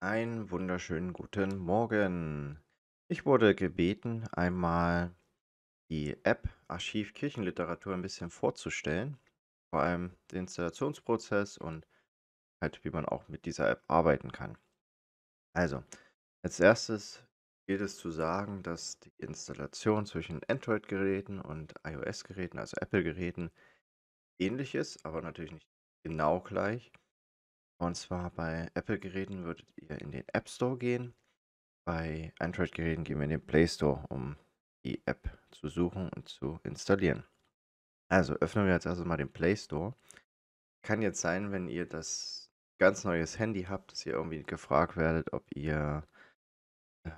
Einen wunderschönen guten Morgen. Ich wurde gebeten, einmal die App Archiv Kirchenliteratur ein bisschen vorzustellen. Vor allem den Installationsprozess und halt, wie man auch mit dieser App arbeiten kann. Also, als erstes gilt es zu sagen, dass die Installation zwischen Android-Geräten und iOS-Geräten, also Apple-Geräten, ähnlich ist, aber natürlich nicht genau gleich. Und zwar bei Apple-Geräten würdet ihr in den App Store gehen. Bei Android-Geräten gehen wir in den Play Store, um die App zu suchen und zu installieren. Also öffnen wir jetzt also mal den Play Store. Kann jetzt sein, wenn ihr das ganz neues Handy habt, dass ihr irgendwie gefragt werdet, ob ihr äh,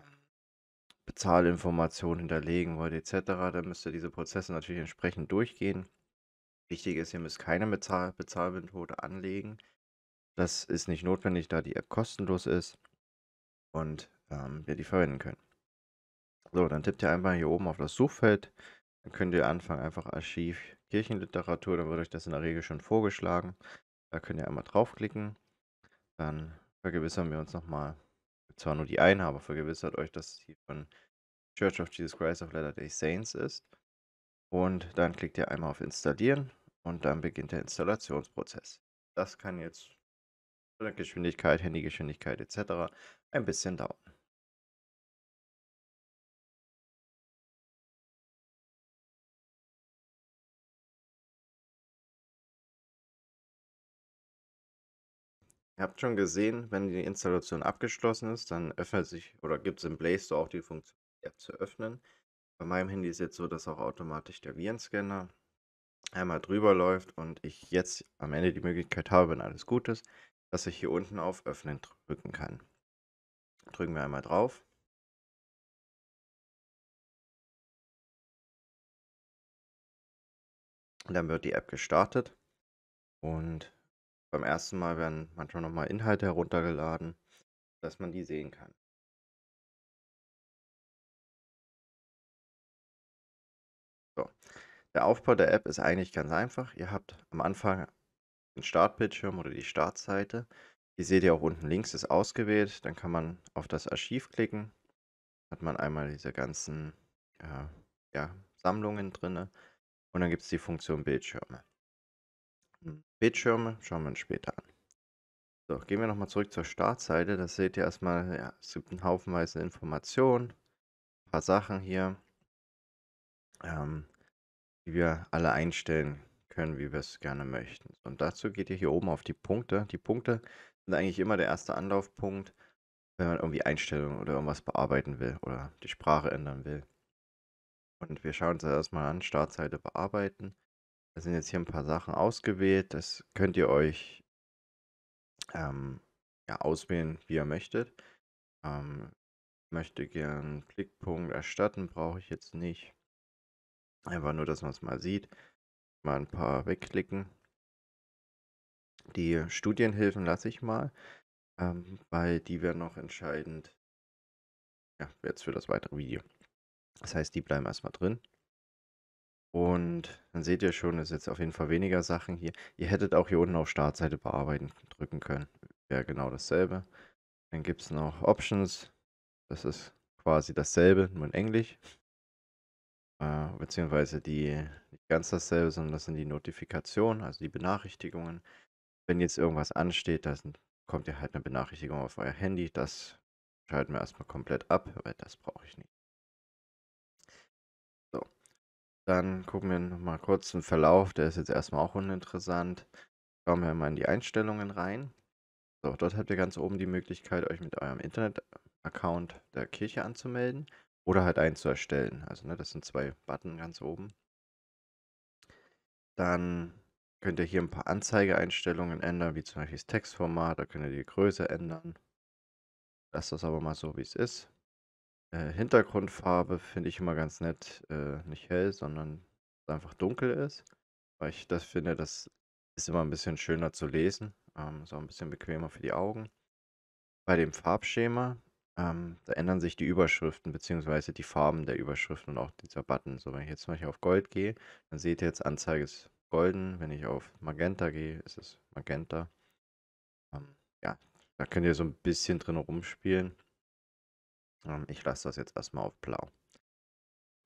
Bezahlinformationen hinterlegen wollt etc., dann müsst ihr diese Prozesse natürlich entsprechend durchgehen. Wichtig ist, ihr müsst keine Bezahl Bezahlmethode anlegen, das ist nicht notwendig, da die App kostenlos ist und ähm, wir die verwenden können. So, dann tippt ihr einfach hier oben auf das Suchfeld. Dann könnt ihr anfangen, einfach Archiv Kirchenliteratur, dann wird euch das in der Regel schon vorgeschlagen. Da könnt ihr einmal draufklicken. Dann vergewissern wir uns nochmal, zwar nur die eine, aber vergewissert euch, dass die von Church of Jesus Christ of Latter-day Saints ist. Und dann klickt ihr einmal auf Installieren und dann beginnt der Installationsprozess. Das kann jetzt Geschwindigkeit, Handygeschwindigkeit etc. ein bisschen dauern. Ihr habt schon gesehen, wenn die Installation abgeschlossen ist, dann öffnet sich oder gibt es im Play Store auch die Funktion, die App zu öffnen. Bei meinem Handy ist jetzt so, dass auch automatisch der Virenscanner einmal drüber läuft und ich jetzt am Ende die Möglichkeit habe, wenn alles gut ist, dass ich hier unten auf Öffnen drücken kann. Drücken wir einmal drauf. Und dann wird die App gestartet und beim ersten Mal werden manchmal nochmal Inhalte heruntergeladen, dass man die sehen kann. So. Der Aufbau der App ist eigentlich ganz einfach. Ihr habt am Anfang den Startbildschirm oder die Startseite. Die seht ihr auch unten links, ist ausgewählt. Dann kann man auf das Archiv klicken. Hat man einmal diese ganzen äh, ja, Sammlungen drin. Ne? Und dann gibt es die Funktion Bildschirme. Hm, Bildschirme schauen wir uns später an. So, gehen wir nochmal zurück zur Startseite. Das seht ihr erstmal, ja, es gibt einen Haufenweise Informationen, ein paar Sachen hier, ähm, die wir alle einstellen können können, wie wir es gerne möchten. Und dazu geht ihr hier oben auf die Punkte. Die Punkte sind eigentlich immer der erste Anlaufpunkt, wenn man irgendwie Einstellungen oder irgendwas bearbeiten will oder die Sprache ändern will. Und wir schauen uns das erstmal an, Startseite bearbeiten. Da sind jetzt hier ein paar Sachen ausgewählt. Das könnt ihr euch ähm, ja, auswählen, wie ihr möchtet. Ähm, möchte gern Klickpunkt erstatten, brauche ich jetzt nicht. Einfach nur, dass man es mal sieht mal ein paar wegklicken. Die Studienhilfen lasse ich mal, ähm, weil die werden noch entscheidend ja, jetzt für das weitere Video. Das heißt, die bleiben erstmal drin. Und dann seht ihr schon, es ist jetzt auf jeden Fall weniger Sachen hier. Ihr hättet auch hier unten auf Startseite bearbeiten drücken können. Wäre genau dasselbe. Dann gibt es noch Options. Das ist quasi dasselbe, nur in Englisch äh, beziehungsweise die nicht ganz dasselbe, sondern das sind die Notifikationen, also die Benachrichtigungen. Wenn jetzt irgendwas ansteht, dann kommt ja halt eine Benachrichtigung auf euer Handy. Das schalten wir erstmal komplett ab, weil das brauche ich nicht. So, dann gucken wir nochmal kurz den Verlauf. Der ist jetzt erstmal auch uninteressant. Schauen wir mal in die Einstellungen rein. So, dort habt ihr ganz oben die Möglichkeit, euch mit eurem Internet-Account der Kirche anzumelden oder halt einen zu erstellen. Also, ne, das sind zwei Button ganz oben. Dann könnt ihr hier ein paar Anzeigeeinstellungen ändern, wie zum Beispiel das Textformat. Da könnt ihr die Größe ändern. Lasst das aber mal so, wie es ist. Äh, Hintergrundfarbe finde ich immer ganz nett. Äh, nicht hell, sondern einfach dunkel ist. Weil ich das finde, das ist immer ein bisschen schöner zu lesen. Ähm, ist auch ein bisschen bequemer für die Augen. Bei dem Farbschema ähm, da ändern sich die Überschriften bzw. die Farben der Überschriften und auch dieser Button. So, wenn ich jetzt zum Beispiel auf Gold gehe, dann seht ihr jetzt, Anzeige ist golden. Wenn ich auf Magenta gehe, ist es Magenta. Ähm, ja, da könnt ihr so ein bisschen drin rumspielen. Ähm, ich lasse das jetzt erstmal auf blau.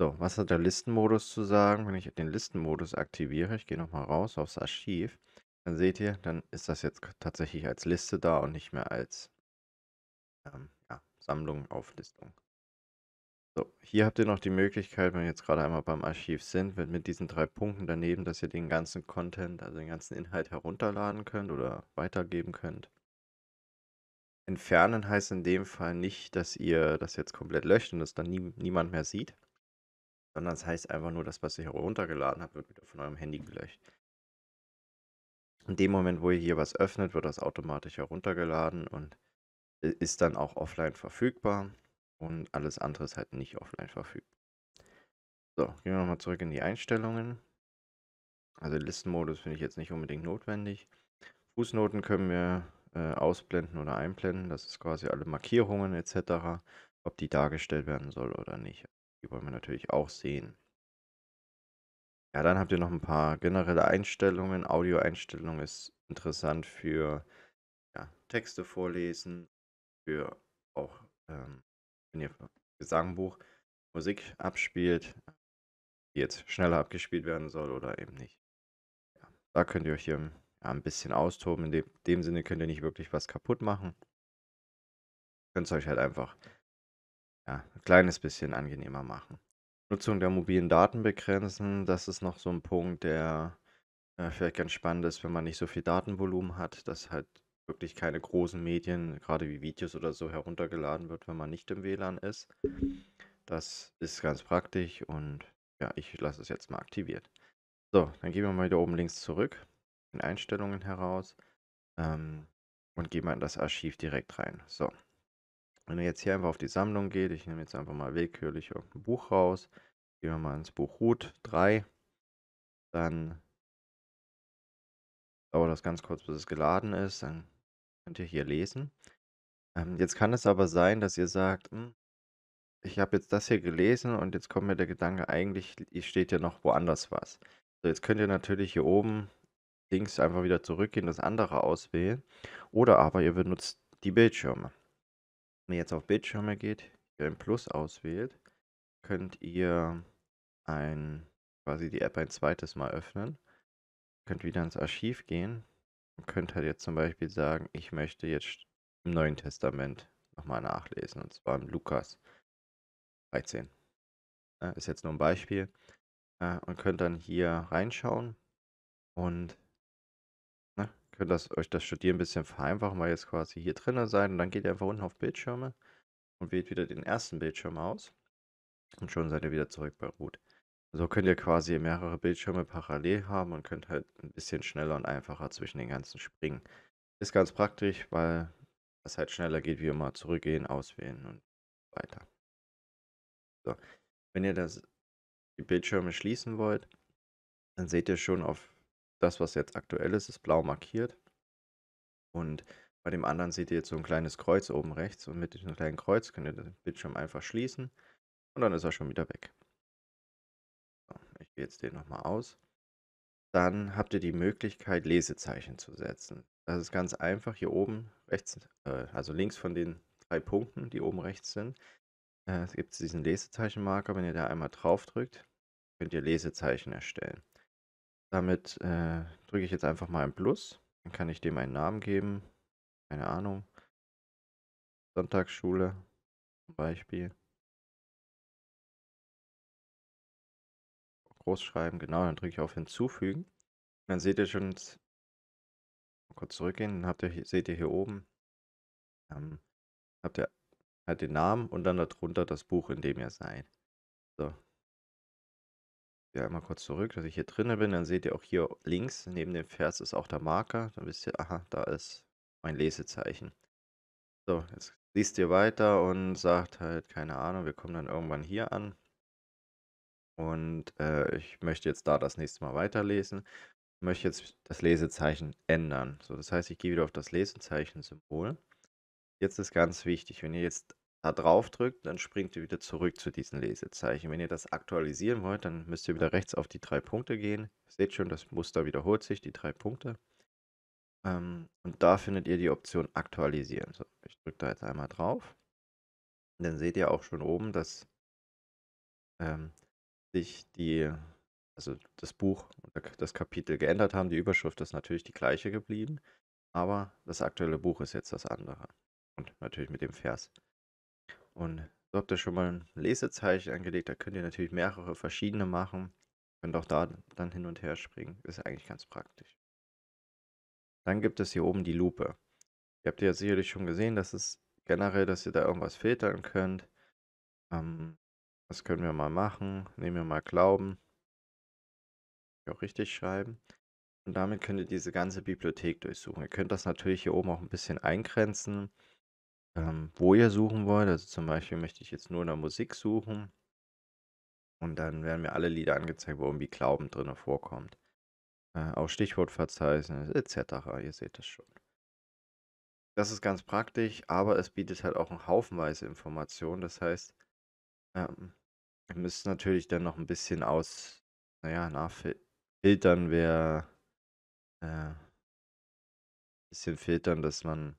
So, was hat der Listenmodus zu sagen? Wenn ich den Listenmodus aktiviere, ich gehe nochmal raus aufs Archiv, dann seht ihr, dann ist das jetzt tatsächlich als Liste da und nicht mehr als ähm, Sammlung, Auflistung. So, hier habt ihr noch die Möglichkeit, wenn wir jetzt gerade einmal beim Archiv sind, mit diesen drei Punkten daneben, dass ihr den ganzen Content, also den ganzen Inhalt herunterladen könnt oder weitergeben könnt. Entfernen heißt in dem Fall nicht, dass ihr das jetzt komplett löscht und das dann nie, niemand mehr sieht, sondern es das heißt einfach nur, dass was ihr heruntergeladen habt, wird wieder von eurem Handy gelöscht. In dem Moment, wo ihr hier was öffnet, wird das automatisch heruntergeladen und ist dann auch offline verfügbar und alles andere ist halt nicht offline verfügbar. So, gehen wir nochmal zurück in die Einstellungen. Also Listenmodus finde ich jetzt nicht unbedingt notwendig. Fußnoten können wir äh, ausblenden oder einblenden. Das ist quasi alle Markierungen etc., ob die dargestellt werden soll oder nicht. Die wollen wir natürlich auch sehen. Ja, dann habt ihr noch ein paar generelle Einstellungen. Audio-Einstellungen ist interessant für ja, Texte vorlesen, für auch, ähm, wenn ihr Gesangbuch Musik abspielt, die jetzt schneller abgespielt werden soll oder eben nicht. Ja, da könnt ihr euch hier ja, ein bisschen austoben. In dem, dem, Sinne könnt ihr nicht wirklich was kaputt machen. Könnt es euch halt einfach ja, ein kleines bisschen angenehmer machen. Nutzung der mobilen Daten begrenzen, das ist noch so ein Punkt, der äh, vielleicht ganz spannend ist, wenn man nicht so viel Datenvolumen hat, dass halt wirklich keine großen Medien, gerade wie Videos oder so, heruntergeladen wird, wenn man nicht im WLAN ist. Das ist ganz praktisch und ja, ich lasse es jetzt mal aktiviert. So, dann gehen wir mal wieder oben links zurück in Einstellungen heraus ähm, und gehen mal in das Archiv direkt rein. So, wenn ihr jetzt hier einfach auf die Sammlung geht, ich nehme jetzt einfach mal willkürlich irgendein Buch raus, gehen wir mal ins Buch Ruth 3, dann dauert das ganz kurz, bis es geladen ist, dann Könnt ihr hier lesen. Ähm, jetzt kann es aber sein, dass ihr sagt: „Hm, ich habe jetzt das hier gelesen und jetzt kommt mir der Gedanke, eigentlich steht ja noch woanders was.“ So, jetzt könnt ihr natürlich hier oben links einfach wieder zurückgehen, das andere auswählen oder aber ihr benutzt die Bildschirme. Wenn ihr jetzt auf Bildschirme geht, hier ein Plus auswählt, könnt ihr ein quasi die App ein zweites Mal öffnen. Könnt wieder ins Archiv gehen. Man könnte halt jetzt zum Beispiel sagen, ich möchte jetzt im Neuen Testament nochmal nachlesen, und zwar im Lukas 13. Ist jetzt nur ein Beispiel. Und könnt dann hier reinschauen und ne, könnt das, euch das Studieren ein bisschen vereinfachen, weil jetzt quasi hier drinnen sein. Und dann geht ihr einfach unten auf Bildschirme und wählt wieder den ersten Bildschirm aus. Und schon seid ihr wieder zurück bei Ruth. So also, könnt ihr quasi mehrere Bildschirme parallel haben und könnt halt ein bisschen schneller und einfacher zwischen den ganzen springen. Ist ganz praktisch, weil es halt schneller geht, wie immer zurückgehen, auswählen und weiter. So. Wenn ihr das, die Bildschirme schließen wollt, dann seht ihr schon auf das, was jetzt aktuell ist, ist blau markiert. Und bei dem anderen seht ihr jetzt so ein kleines Kreuz oben rechts und mit diesem kleinen Kreuz könnt ihr den Bildschirm einfach schließen und dann ist er schon wieder weg ich gehe jetzt den nochmal aus, dann habt ihr die Möglichkeit, Lesezeichen zu setzen. Das ist ganz einfach. Hier oben rechts, äh, also links von den drei Punkten, die oben rechts sind, äh, gibt es diesen Lesezeichenmarker. Wenn ihr da einmal drauf drückt, könnt ihr Lesezeichen erstellen. Damit äh, drücke ich jetzt einfach mal ein Plus. Dann kann ich dem einen Namen geben. Keine Ahnung. Sonntagsschule zum Beispiel. schreiben. genau, dann drücke ich auf Hinzufügen. Dann seht ihr schon, mal kurz zurückgehen, dann habt ihr, seht ihr hier oben, ähm, habt ihr halt den Namen und dann darunter das Buch, in dem ihr seid. So. Ja, einmal kurz zurück, dass ich hier drinnen bin. Dann seht ihr auch hier links, neben dem Vers ist auch der Marker. Dann wisst ihr, aha, da ist mein Lesezeichen. So, jetzt liest ihr weiter und sagt halt, keine Ahnung, wir kommen dann irgendwann hier an. Und äh, ich möchte jetzt da das nächste Mal weiterlesen. Ich möchte jetzt das Lesezeichen ändern. So, das heißt, ich gehe wieder auf das Lesezeichen-Symbol. Jetzt ist ganz wichtig, wenn ihr jetzt da drauf drückt, dann springt ihr wieder zurück zu diesen Lesezeichen. Wenn ihr das aktualisieren wollt, dann müsst ihr wieder rechts auf die drei Punkte gehen. Ihr seht schon, das Muster wiederholt sich, die drei Punkte. Ähm, und da findet ihr die Option aktualisieren. So, ich drücke da jetzt einmal drauf. Und dann seht ihr auch schon oben, dass ähm, sich die, also das Buch und das Kapitel geändert haben. Die Überschrift ist natürlich die gleiche geblieben, aber das aktuelle Buch ist jetzt das andere. Und natürlich mit dem Vers. Und so habt ihr schon mal ein Lesezeichen angelegt. Da könnt ihr natürlich mehrere verschiedene machen. Könnt auch da dann hin und her springen. Ist eigentlich ganz praktisch. Dann gibt es hier oben die Lupe. Ihr habt ja sicherlich schon gesehen, dass es generell, dass ihr da irgendwas filtern könnt. Ähm, das können wir mal machen. Nehmen wir mal Glauben. Auch richtig schreiben. Und damit könnt ihr diese ganze Bibliothek durchsuchen. Ihr könnt das natürlich hier oben auch ein bisschen eingrenzen, ähm, wo ihr suchen wollt. Also zum Beispiel möchte ich jetzt nur in der Musik suchen. Und dann werden mir alle Lieder angezeigt, wo irgendwie Glauben drin vorkommt. Äh, auch Stichwortverzeichnis etc. Ihr seht das schon. Das ist ganz praktisch, aber es bietet halt auch einen Haufenweise Informationen. Das heißt, ähm, wir müssen natürlich dann noch ein bisschen aus naja, nachfiltern, wer äh ein bisschen filtern, dass man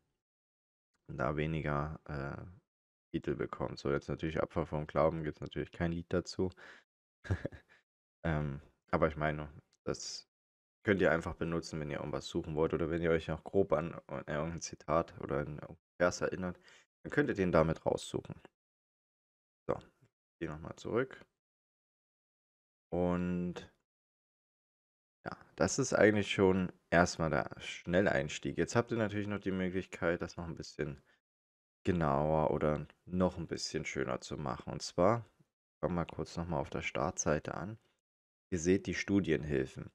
da weniger, äh, Titel bekommt. So jetzt natürlich „Abfall vom Glauben“ gibt es natürlich kein Lied dazu. Ähm, aber ich meine, das könnt ihr einfach benutzen, wenn ihr irgendwas suchen wollt oder wenn ihr euch noch grob an an irgend Zitat oder ein Vers erinnert, dann könnt ihr den damit raussuchen. So. Gehe nochmal zurück. Und ja, das ist eigentlich schon erstmal der Schnelleinstieg. Jetzt habt ihr natürlich noch die Möglichkeit, das noch ein bisschen genauer oder noch ein bisschen schöner zu machen. Und zwar, fangen wir kurz nochmal auf der Startseite an. Ihr seht die Studienhilfen.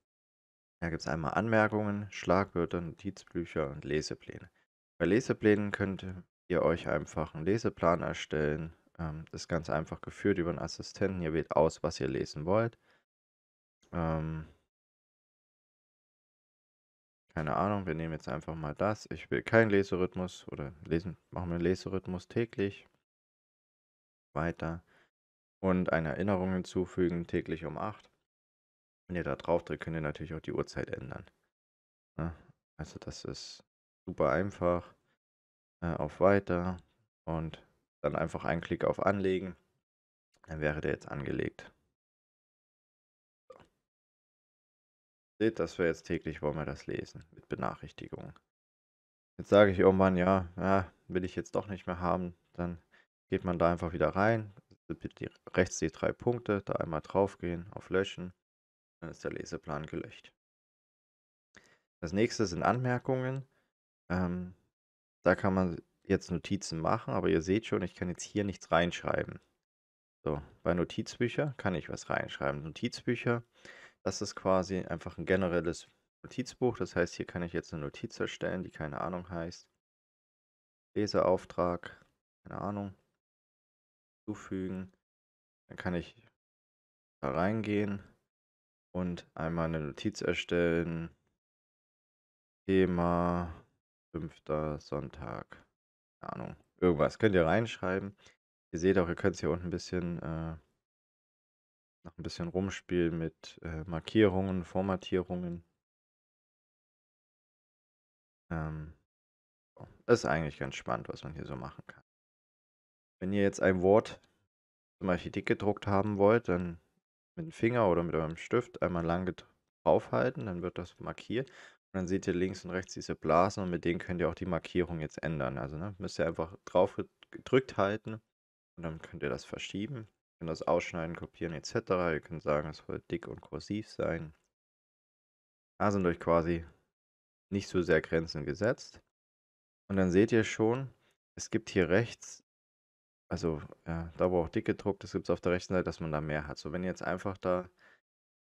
Da gibt es einmal Anmerkungen, Schlagwörter, Notizbücher und Lesepläne. Bei Leseplänen könnt ihr euch einfach einen Leseplan erstellen ähm, das ist ganz einfach geführt über einen Assistenten. Ihr wählt aus, was ihr lesen wollt. Ähm, keine Ahnung, wir nehmen jetzt einfach mal das. Ich will keinen Leserhythmus oder lesen, machen wir einen Leserhythmus täglich. Weiter. Und eine Erinnerung hinzufügen, täglich um 8. Wenn ihr da drauf drückt, könnt ihr natürlich auch die Uhrzeit ändern. Ja, ne? also das ist super einfach. Äh, auf Weiter und dann einfach einen Klick auf Anlegen. Dann wäre der jetzt angelegt. So. Seht, dass wir jetzt täglich wollen wir das lesen mit Benachrichtigungen. Jetzt sage ich irgendwann, ja, ja, will ich jetzt doch nicht mehr haben. Dann geht man da einfach wieder rein. Die, rechts die drei Punkte, da einmal draufgehen, auf Löschen. Dann ist der Leseplan gelöscht. Das nächste sind Anmerkungen. Ähm, da kann man jetzt Notizen machen, aber ihr seht schon, ich kann jetzt hier nichts reinschreiben. So, bei Notizbücher kann ich was reinschreiben. Notizbücher, das ist quasi einfach ein generelles Notizbuch. Das heißt, hier kann ich jetzt eine Notiz erstellen, die keine Ahnung heißt. Leseauftrag, keine Ahnung, zufügen. Dann kann ich da reingehen und einmal eine Notiz erstellen. Thema fünfter Sonntag. Keine Ahnung. Irgendwas. Könnt ihr reinschreiben. Ihr seht auch, ihr könnt es hier unten ein bisschen, äh, noch ein bisschen rumspielen mit äh, Markierungen, Formatierungen. Ähm, so. Das ist eigentlich ganz spannend, was man hier so machen kann. Wenn ihr jetzt ein Wort zum Beispiel dick gedruckt haben wollt, dann mit dem Finger oder mit eurem Stift einmal lang draufhalten, dann wird das markiert. Und dann seht ihr links und rechts diese Blasen und mit denen könnt ihr auch die Markierung jetzt ändern. Also ne, müsst ihr einfach drauf gedrückt halten und dann könnt ihr das verschieben. Ihr könnt das ausschneiden, kopieren etc. Ihr könnt sagen, es soll dick und kursiv sein. Da sind euch quasi nicht so sehr Grenzen gesetzt. Und dann seht ihr schon, es gibt hier rechts, also ja, da wo auch dick gedruckt ist, gibt es auf der rechten Seite, dass man da mehr hat. So wenn ihr jetzt einfach da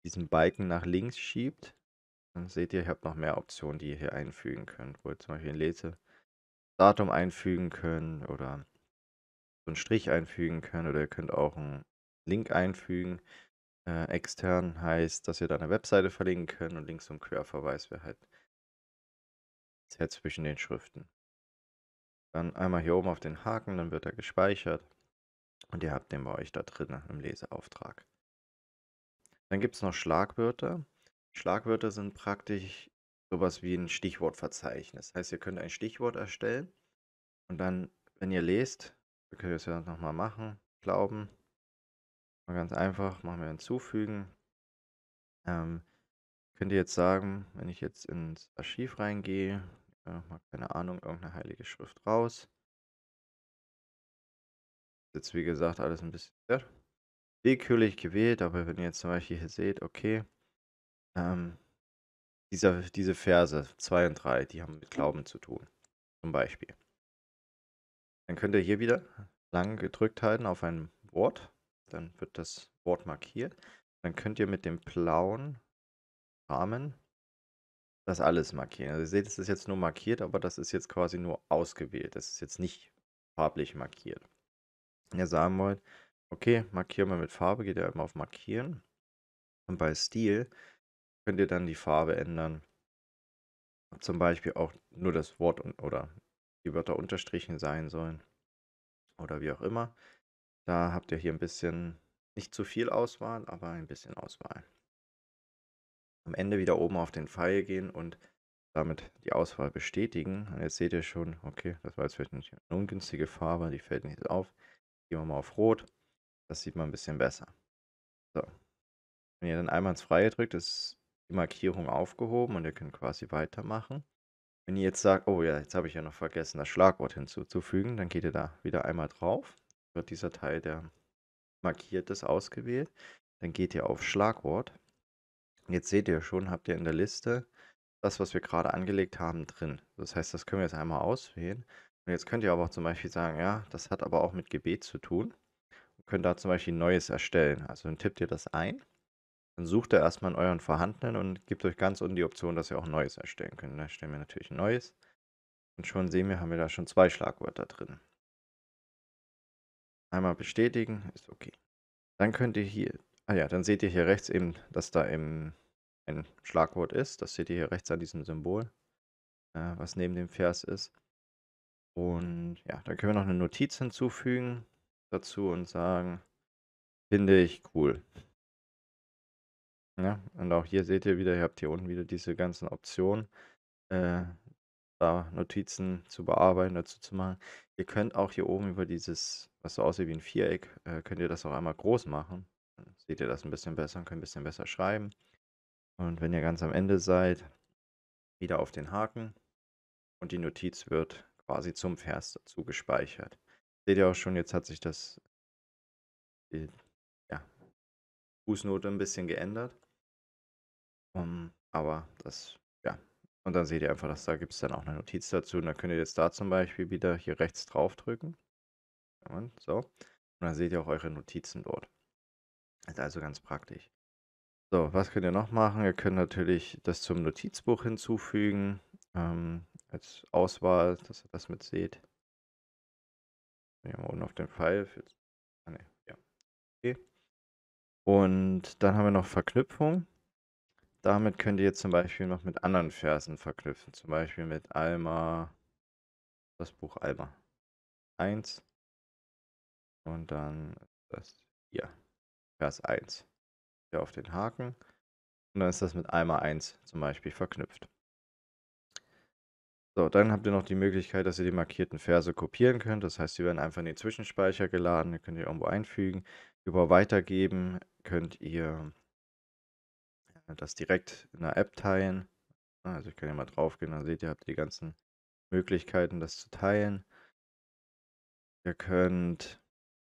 diesen Balken nach links schiebt, dann seht ihr, ihr habt noch mehr Optionen, die ihr hier einfügen könnt, wo ihr zum Beispiel ein Lesedatum einfügen könnt oder so einen Strich einfügen könnt oder ihr könnt auch einen Link einfügen. Äh, extern heißt, dass ihr da eine Webseite verlinken könnt und links zum Querverweis wäre halt sehr zwischen den Schriften. Dann einmal hier oben auf den Haken, dann wird er gespeichert und ihr habt den bei euch da drin im Leseauftrag. Dann gibt es noch Schlagwörter. Schlagwörter sind praktisch sowas wie ein Stichwortverzeichnis. Das Heißt, ihr könnt ein Stichwort erstellen und dann, wenn ihr lest wir können das ja nochmal machen, Glauben. Mal ganz einfach, machen wir hinzufügen. Ähm, könnt ihr jetzt sagen, wenn ich jetzt ins Archiv reingehe, äh, mal keine Ahnung, irgendeine heilige Schrift raus jetzt, wie gesagt, alles ein bisschen wirr willkürlich gewählt, aber wenn ihr jetzt zum Beispiel hier seht, okay ähm, dieser, diese Verse 2 und 3, die haben mit Glauben zu tun. Zum Beispiel. Dann könnt ihr hier wieder lang gedrückt halten auf ein Wort. Dann wird das Wort markiert. Dann könnt ihr mit dem blauen Rahmen das alles markieren. Also ihr seht, es ist jetzt nur markiert, aber das ist jetzt quasi nur ausgewählt. Das ist jetzt nicht farblich markiert. Wenn ihr sagen wollt, okay, markieren wir mit Farbe, geht ihr immer auf Markieren. Und bei Stil könnt ihr dann die Farbe ändern. Zum Beispiel auch nur das Wort oder die Wörter unterstrichen sein sollen. Oder wie auch immer. Da habt ihr hier ein bisschen, nicht zu viel Auswahl, aber ein bisschen Auswahl. Am Ende wieder oben auf den Pfeil gehen und damit die Auswahl bestätigen. jetzt seht ihr schon, okay, das war jetzt vielleicht eine ungünstige Farbe, die fällt nicht auf. Gehen wir mal auf Rot. Das sieht man ein bisschen besser. So. Wenn ihr dann einmal ins Freie drückt, ist die Markierung aufgehoben und ihr könnt quasi weitermachen. Wenn ihr jetzt sagt, oh ja, jetzt habe ich ja noch vergessen, das Schlagwort hinzuzufügen, dann geht ihr da wieder einmal drauf, wird dieser Teil, der markiert ist, ausgewählt. Dann geht ihr auf Schlagwort. Jetzt seht ihr schon, habt ihr in der Liste das, was wir gerade angelegt haben, drin. Das heißt, das können wir jetzt einmal auswählen. Und jetzt könnt ihr aber auch zum Beispiel sagen, ja, das hat aber auch mit Gebet zu tun. Und könnt da zum Beispiel Neues erstellen. Also dann tippt ihr das ein dann sucht ihr erstmal in euren vorhandenen und gebt euch ganz unten die Option, dass ihr auch neues erstellen könnt. Da ne? erstellen wir natürlich ein neues. Und schon sehen wir, haben wir da schon zwei Schlagwörter drin. Einmal bestätigen, ist okay. Dann könnt ihr hier, ah ja, dann seht ihr hier rechts eben, dass da eben ein Schlagwort ist. Das seht ihr hier rechts an diesem Symbol, äh, was neben dem Vers ist. Und ja, dann können wir noch eine Notiz hinzufügen dazu und sagen, finde ich cool. Ja, ne? und auch hier seht ihr wieder, ihr habt hier unten wieder diese ganzen Optionen, äh, da Notizen zu bearbeiten, dazu zu machen. Ihr könnt auch hier oben über dieses, was so aussieht wie ein Viereck, äh, könnt ihr das auch einmal groß machen. Dann seht ihr das ein bisschen besser und könnt ein bisschen besser schreiben. Und wenn ihr ganz am Ende seid, wieder auf den Haken und die Notiz wird quasi zum Vers dazu gespeichert. Seht ihr auch schon, jetzt hat sich das, die, äh, Fußnote ein bisschen geändert. Ähm, aber das, ja. Und dann seht ihr einfach, dass da gibt es dann auch eine Notiz dazu. Und dann könnt ihr jetzt da zum Beispiel wieder hier rechts drauf drücken. Ja, so. Und dann seht ihr auch eure Notizen dort. Ist also ganz praktisch. So, was könnt ihr noch machen? Ihr könnt natürlich das zum Notizbuch hinzufügen. Ähm, als Auswahl, dass ihr das mit seht. Ja, mal unten auf den Pfeil. Ah, nee. ja. okay. Und dann haben wir noch Verknüpfung. Damit könnt ihr jetzt zum Beispiel noch mit anderen Versen verknüpfen. Zum Beispiel mit Alma, das Buch Alma 1. Und dann das hier, Vers 1. Hier auf den Haken. Und dann ist das mit Alma 1 zum Beispiel verknüpft. So, dann habt ihr noch die Möglichkeit, dass ihr die markierten Verse kopieren könnt. Das heißt, sie werden einfach in den Zwischenspeicher geladen. Die könnt ihr irgendwo einfügen. Über Weitergeben könnt ihr das direkt in der App teilen. Ne, also ich kann hier mal drauf gehen, dann seht ihr, habt ihr die ganzen Möglichkeiten, das zu teilen. Ihr könnt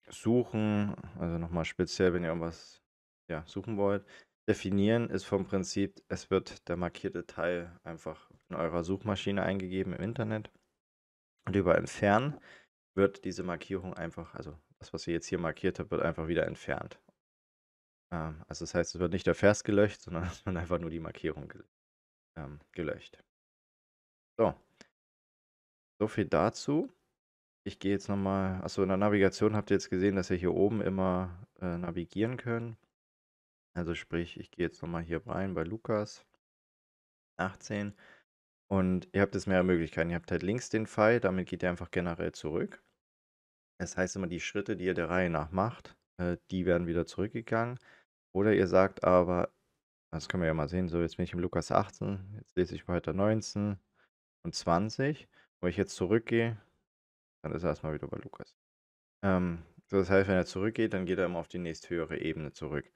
suchen, also nochmal speziell, wenn ihr irgendwas ja, suchen wollt. Definieren ist vom Prinzip, es wird der markierte Teil einfach in eurer Suchmaschine eingegeben im Internet. Und über Entfernen wird diese Markierung einfach, also das, was ihr jetzt hier markiert habt, wird einfach wieder entfernt. Ähm, also das heißt, es wird nicht der Vers gelöscht, sondern es wird einfach nur die Markierung gel ähm, gelöscht. So. So viel dazu. Ich gehe jetzt nochmal, achso, in der Navigation habt ihr jetzt gesehen, dass ihr hier oben immer äh, navigieren könnt. Also sprich, ich gehe jetzt nochmal hier rein bei Lukas 18 und ihr habt jetzt mehrere Möglichkeiten. Ihr habt halt links den Pfeil, damit geht ihr einfach generell zurück. Das heißt immer, die Schritte, die ihr der Reihe nach macht, äh, die werden wieder zurückgegangen. Oder ihr sagt aber, das können wir ja mal sehen, so jetzt bin ich im Lukas 18, jetzt lese ich weiter 19 und 20. Wenn ich jetzt zurückgehe, dann ist er erstmal wieder bei Lukas. Ähm, so, das heißt, wenn er zurückgeht, dann geht er immer auf die nächsthöhere Ebene zurück.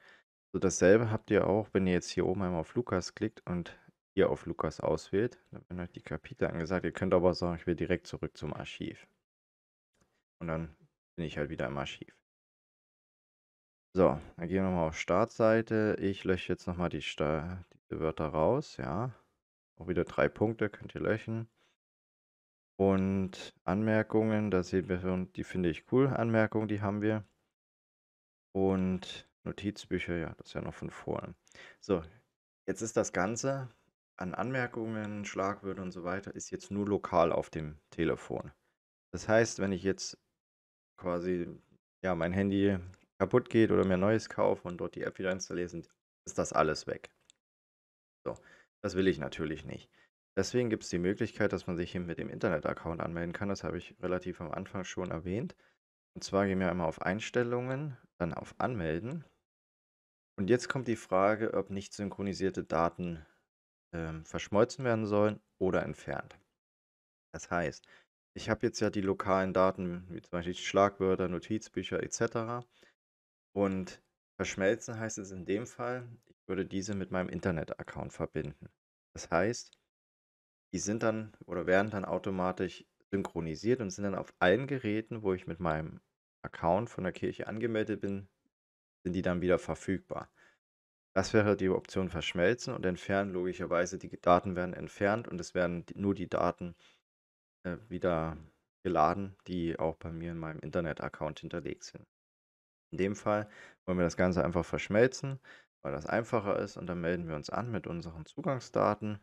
So dasselbe habt ihr auch, wenn ihr jetzt hier oben einmal auf Lukas klickt und ihr auf Lukas auswählt, dann werden euch die Kapitel angesagt. Ihr könnt aber sagen, ich will direkt zurück zum Archiv. Und dann bin ich halt wieder im Archiv. So, dann gehen wir nochmal auf Startseite. Ich lösche jetzt nochmal die Sta Wörter raus, ja. Auch wieder drei Punkte, könnt ihr löschen. Und Anmerkungen, da sehen wir schon, die finde ich cool. Anmerkungen, die haben wir. Und Notizbücher, ja, das ist ja noch von vorne. So, jetzt ist das Ganze an Anmerkungen, Schlagwörtern und so weiter, ist jetzt nur lokal auf dem Telefon. Das heißt, wenn ich jetzt quasi ja, mein Handy kaputt geht oder mir neues kaufe und dort die App wieder installieren, ist das alles weg. So, das will ich natürlich nicht. Deswegen gibt es die Möglichkeit, dass man sich hier mit dem Internet-Account anmelden kann. Das habe ich relativ am Anfang schon erwähnt. Und zwar gehen wir einmal auf Einstellungen, dann auf Anmelden. Und jetzt kommt die Frage, ob nicht synchronisierte Daten ähm, verschmolzen werden sollen oder entfernt. Das heißt, ich habe jetzt ja die lokalen Daten, wie zum Beispiel Schlagwörter, Notizbücher etc. Und verschmelzen heißt es in dem Fall, ich würde diese mit meinem Internet-Account verbinden. Das heißt, die sind dann oder werden dann automatisch synchronisiert und sind dann auf allen Geräten, wo ich mit meinem Account von der Kirche angemeldet bin, sind die dann wieder verfügbar. Das wäre die Option verschmelzen und entfernen. Logischerweise, die Daten werden entfernt und es werden nur die Daten äh, wieder geladen, die auch bei mir in meinem Internet-Account hinterlegt sind. In dem Fall wollen wir das Ganze einfach verschmelzen, weil das einfacher ist und dann melden wir uns an mit unseren Zugangsdaten.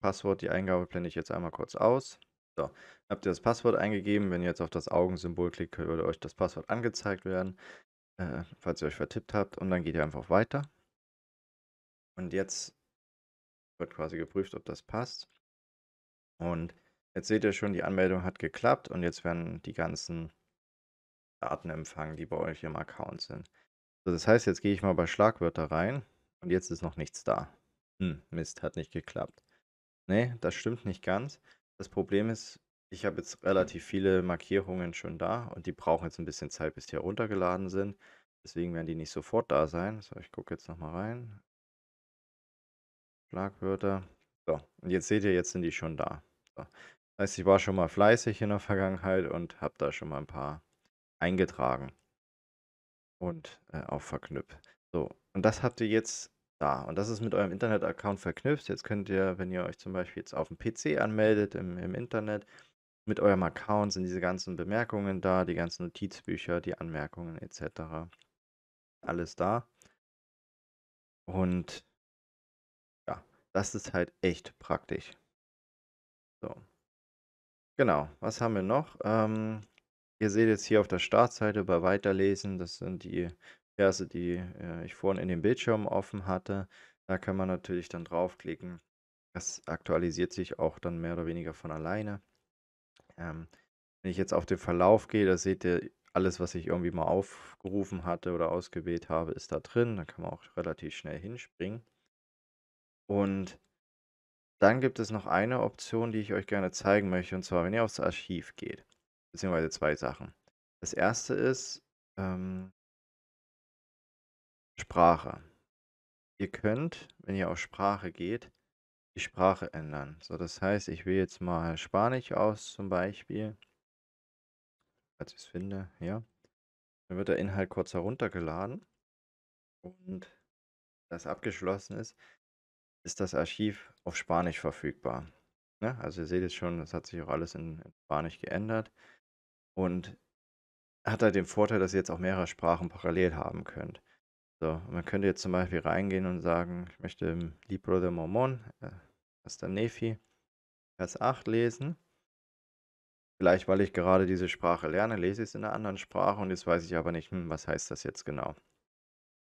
Passwort, die Eingabe blende ich jetzt einmal kurz aus. So, habt ihr das Passwort eingegeben. Wenn ihr jetzt auf das Augensymbol klickt, würde euch das Passwort angezeigt werden, äh, falls ihr euch vertippt habt. Und dann geht ihr einfach Weiter. Und jetzt wird quasi geprüft, ob das passt. Und jetzt seht ihr schon, die Anmeldung hat geklappt und jetzt werden die ganzen Daten empfangen, die bei euch im Account sind. So, das heißt, jetzt gehe ich mal bei Schlagwörter rein und jetzt ist noch nichts da. Hm, Mist, hat nicht geklappt. Nee, das stimmt nicht ganz. Das Problem ist, ich habe jetzt relativ viele Markierungen schon da und die brauchen jetzt ein bisschen Zeit, bis die heruntergeladen sind. Deswegen werden die nicht sofort da sein. So, ich gucke jetzt nochmal rein. Schlagwörter. So, und jetzt seht ihr, jetzt sind die schon da. So. Das heißt, ich war schon mal fleißig in der Vergangenheit und habe da schon mal ein paar eingetragen und äh, auf Verknüpf. So, und das habt ihr jetzt da. Und das ist mit eurem Internet-Account verknüpft. Jetzt könnt ihr, wenn ihr euch zum Beispiel jetzt auf dem PC anmeldet im, im Internet, mit eurem Account sind diese ganzen Bemerkungen da, die ganzen Notizbücher, die Anmerkungen etc. Alles da. Und ja, das ist halt echt praktisch. So. Genau, was haben wir noch? Ähm, Ihr seht jetzt hier auf der Startseite bei Weiterlesen, das sind die Verse, die äh, ich vorhin in dem Bildschirm offen hatte. Da kann man natürlich dann draufklicken. Das aktualisiert sich auch dann mehr oder weniger von alleine. Ähm, wenn ich jetzt auf den Verlauf gehe, da seht ihr alles, was ich irgendwie mal aufgerufen hatte oder ausgewählt habe, ist da drin. Da kann man auch relativ schnell hinspringen. Und dann gibt es noch eine Option, die ich euch gerne zeigen möchte. Und zwar, wenn ihr aufs Archiv geht beziehungsweise zwei Sachen. Das erste ist ähm, Sprache. Ihr könnt, wenn ihr auf Sprache geht, die Sprache ändern. So, das heißt, ich wähle jetzt mal Spanisch aus zum Beispiel, als ich es finde, ja. Dann wird der Inhalt kurz heruntergeladen und das abgeschlossen ist, ist das Archiv auf Spanisch verfügbar. Ja, ne? also ihr seht jetzt schon, das hat sich auch alles in Spanisch geändert. Und hat halt den Vorteil, dass ihr jetzt auch mehrere Sprachen parallel haben könnt. So, man könnte jetzt zum Beispiel reingehen und sagen, ich möchte Libro de Mormon, äh, das ist dann Nephi, Vers 8 lesen. Vielleicht, weil ich gerade diese Sprache lerne, lese ich es in einer anderen Sprache und jetzt weiß ich aber nicht, hm, was heißt das jetzt genau.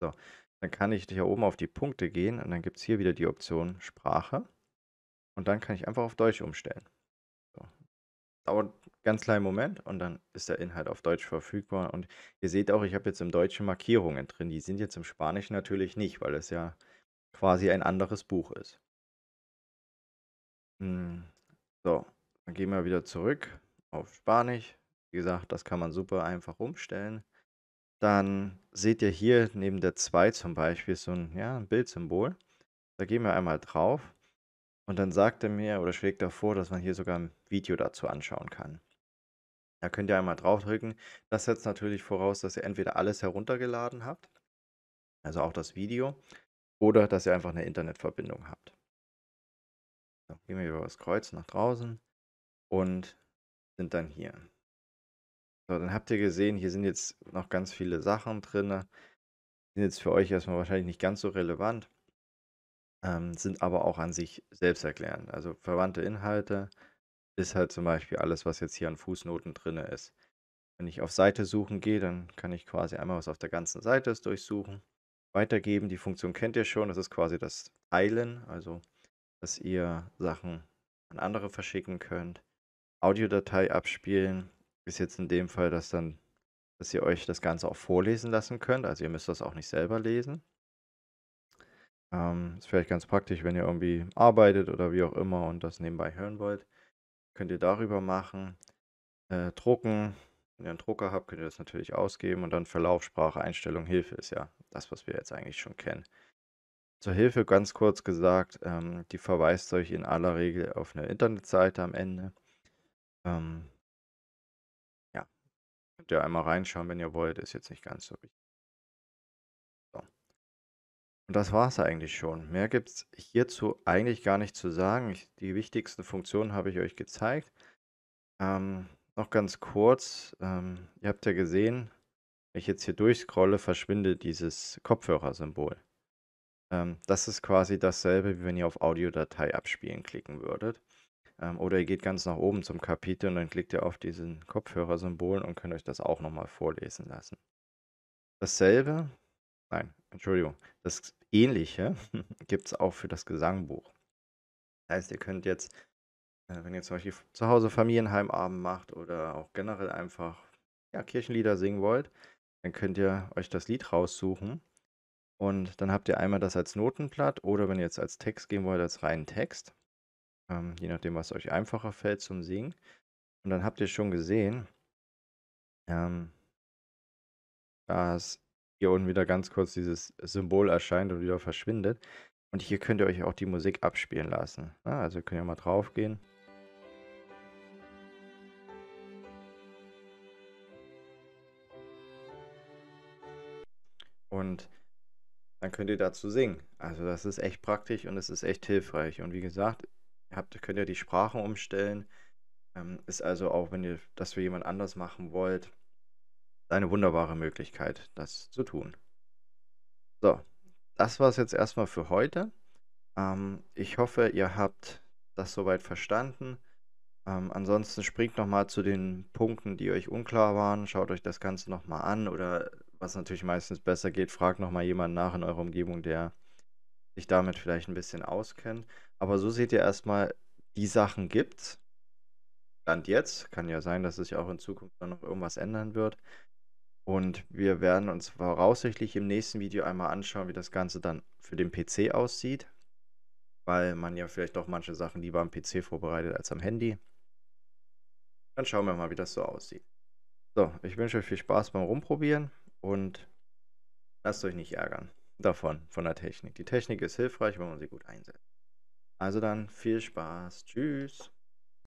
So, dann kann ich hier oben auf die Punkte gehen und dann gibt es hier wieder die Option Sprache. Und dann kann ich einfach auf Deutsch umstellen dauert ganz kleinen Moment und dann ist der Inhalt auf Deutsch verfügbar. Und ihr seht auch, ich habe jetzt im Deutschen Markierungen drin. Die sind jetzt im Spanischen natürlich nicht, weil es ja quasi ein anderes Buch ist. Hm, so, dann gehen wir wieder zurück auf Spanisch. Wie gesagt, das kann man super einfach umstellen. Dann seht ihr hier neben der 2 zum Beispiel so ein, ja, ein Bildsymbol. Da gehen wir einmal drauf und dann sagt er mir oder schlägt er vor, dass man hier sogar ein Video dazu anschauen kann. Da könnt ihr einmal draufdrücken. Das setzt natürlich voraus, dass ihr entweder alles heruntergeladen habt, also auch das Video, oder dass ihr einfach eine Internetverbindung habt. So, gehen wir über das Kreuz nach draußen und sind dann hier. So, dann habt ihr gesehen, hier sind jetzt noch ganz viele Sachen drin. Sind jetzt für euch erstmal wahrscheinlich nicht ganz so relevant ähm, sind aber auch an sich selbsterklärend. Also verwandte Inhalte ist halt zum Beispiel alles, was jetzt hier an Fußnoten drin ist. Wenn ich auf Seite suchen gehe, dann kann ich quasi einmal was auf der ganzen Seite ist durchsuchen. Weitergeben, die Funktion kennt ihr schon, das ist quasi das Teilen, also dass ihr Sachen an andere verschicken könnt. Audiodatei abspielen ist jetzt in dem Fall, dass dann, dass ihr euch das Ganze auch vorlesen lassen könnt. Also ihr müsst das auch nicht selber lesen. Ähm, ist vielleicht ganz praktisch, wenn ihr irgendwie arbeitet oder wie auch immer und das nebenbei hören wollt. Könnt ihr darüber machen. Äh, drucken. Wenn ihr einen Drucker habt, könnt ihr das natürlich ausgeben und dann Verlaufsprache, Einstellung, Hilfe ist ja das, was wir jetzt eigentlich schon kennen. Zur Hilfe ganz kurz gesagt, ähm, die verweist euch in aller Regel auf eine Internetseite am Ende. Ähm, ja, könnt ihr einmal reinschauen, wenn ihr wollt, ist jetzt nicht ganz so wichtig. Und das es eigentlich schon. Mehr gibt es hierzu eigentlich gar nicht zu sagen. Ich, die wichtigsten Funktionen habe ich euch gezeigt. Ähm, noch ganz kurz, ähm, ihr habt ja gesehen, wenn ich jetzt hier durchscrolle, verschwindet dieses Kopfhörersymbol. Ähm, das ist quasi dasselbe, wie wenn ihr auf Audiodatei abspielen klicken würdet. Ähm, oder ihr geht ganz nach oben zum Kapitel und dann klickt ihr auf diesen Kopfhörersymbol und könnt euch das auch nochmal vorlesen lassen. Dasselbe, nein, Entschuldigung, das ähnliche gibt es auch für das Gesangbuch. Das heißt, ihr könnt jetzt, äh, wenn ihr zum Beispiel zu Hause Familienheimabend macht oder auch generell einfach ja, Kirchenlieder singen wollt, dann könnt ihr euch das Lied raussuchen. Und dann habt ihr einmal das als Notenblatt oder wenn ihr jetzt als Text gehen wollt, als reinen Text. Ähm, je nachdem, was euch einfacher fällt zum Singen. Und dann habt ihr schon gesehen, ähm, dass hier unten wieder ganz kurz dieses Symbol erscheint und wieder verschwindet. Und hier könnt ihr euch auch die Musik abspielen lassen. Ah, also könnt ihr mal drauf gehen. Und dann könnt ihr dazu singen. Also das ist echt praktisch und es ist echt hilfreich. Und wie gesagt, habt, könnt ihr die Sprachen umstellen. Ähm, ist also auch, wenn ihr das für jemand anders machen wollt, eine wunderbare Möglichkeit, das zu tun. So, das war es jetzt erstmal für heute. Ähm, ich hoffe, ihr habt das soweit verstanden. Ähm, ansonsten springt nochmal zu den Punkten, die euch unklar waren. Schaut euch das Ganze nochmal an oder was natürlich meistens besser geht, fragt nochmal jemanden nach in eurer Umgebung, der sich damit vielleicht ein bisschen auskennt. Aber so seht ihr erstmal, die Sachen gibt's. Stand jetzt. Kann ja sein, dass sich auch in Zukunft noch irgendwas ändern wird. Und wir werden uns voraussichtlich im nächsten Video einmal anschauen, wie das Ganze dann für den PC aussieht. Weil man ja vielleicht doch manche Sachen lieber am PC vorbereitet als am Handy. Dann schauen wir mal, wie das so aussieht. So, ich wünsche euch viel Spaß beim Rumprobieren und lasst euch nicht ärgern davon, von der Technik. Die Technik ist hilfreich, wenn man sie gut einsetzt. Also dann viel Spaß. Tschüss.